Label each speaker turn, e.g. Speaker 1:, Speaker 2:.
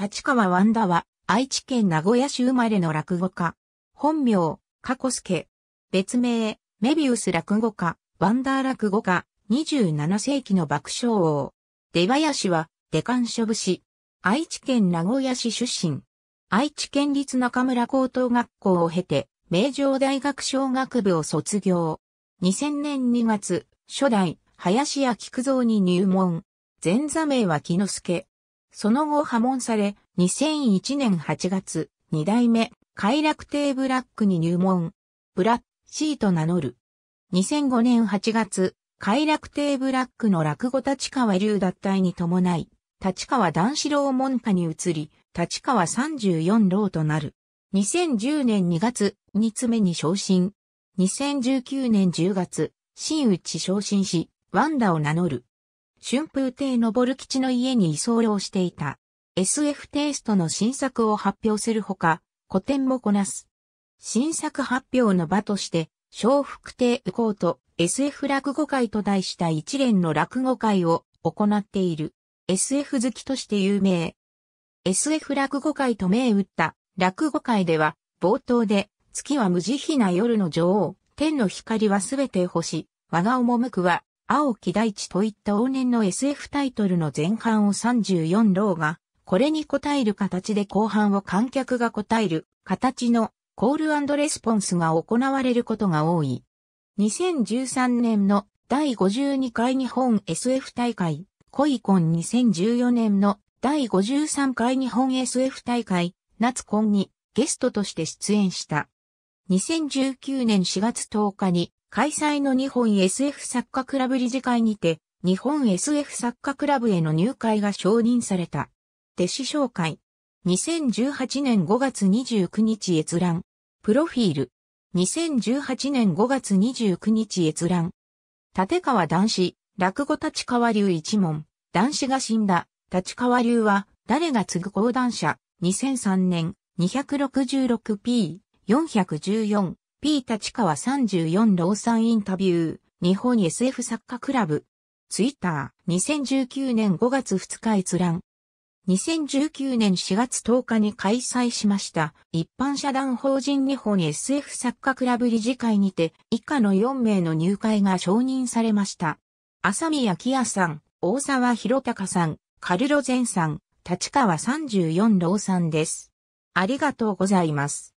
Speaker 1: 立川ワンダは、愛知県名古屋市生まれの落語家。本名、コスケ。別名、メビウス落語家、ワンダー落語家、27世紀の爆笑王。出林は、デショ書節。愛知県名古屋市出身。愛知県立中村高等学校を経て、名城大学小学部を卒業。2000年2月、初代、林家菊蔵に入門。前座名は木之助。その後破門され、2001年8月、2代目、快楽亭ブラックに入門。ブラッシーと名乗る。2005年8月、快楽亭ブラックの落語立川流脱退に伴い、立川段四郎門下に移り、立川34郎となる。2010年2月、二つ目に昇進。2019年10月、新内昇進し、ワンダを名乗る。春風亭昇吉の家に居候していた。SF テイストの新作を発表するほか、古典もこなす。新作発表の場として、小福亭右光と SF 落語会と題した一連の落語会を行っている。SF 好きとして有名。SF 落語会と銘打った落語会では、冒頭で、月は無慈悲な夜の女王、天の光はすべて星、我が赴くは青木大地といった往年の SF タイトルの前半を34ローが、これに応える形で後半を観客が応える形のコールレスポンスが行われることが多い。2013年の第52回日本 SF 大会、コイコン2014年の第53回日本 SF 大会、夏コンにゲストとして出演した。2019年4月10日に開催の日本 SF 作家クラブ理事会にて、日本 SF 作家クラブへの入会が承認された。弟子紹介。2018年5月29日閲覧。プロフィール。2018年5月29日閲覧。立川男子、落語立川流一門。男子が死んだ。立川流は、誰が継ぐ講談社。2003年、266p、414。P 立川34郎さんインタビュー、日本 SF 作家クラブ。ツイッター、2019年5月2日閲覧。2019年4月10日に開催しました、一般社団法人日本 SF 作家クラブ理事会にて、以下の4名の入会が承認されました。浅見明也さん、大沢博隆さん、カルロゼンさん、立川34郎さんです。ありがとうございます。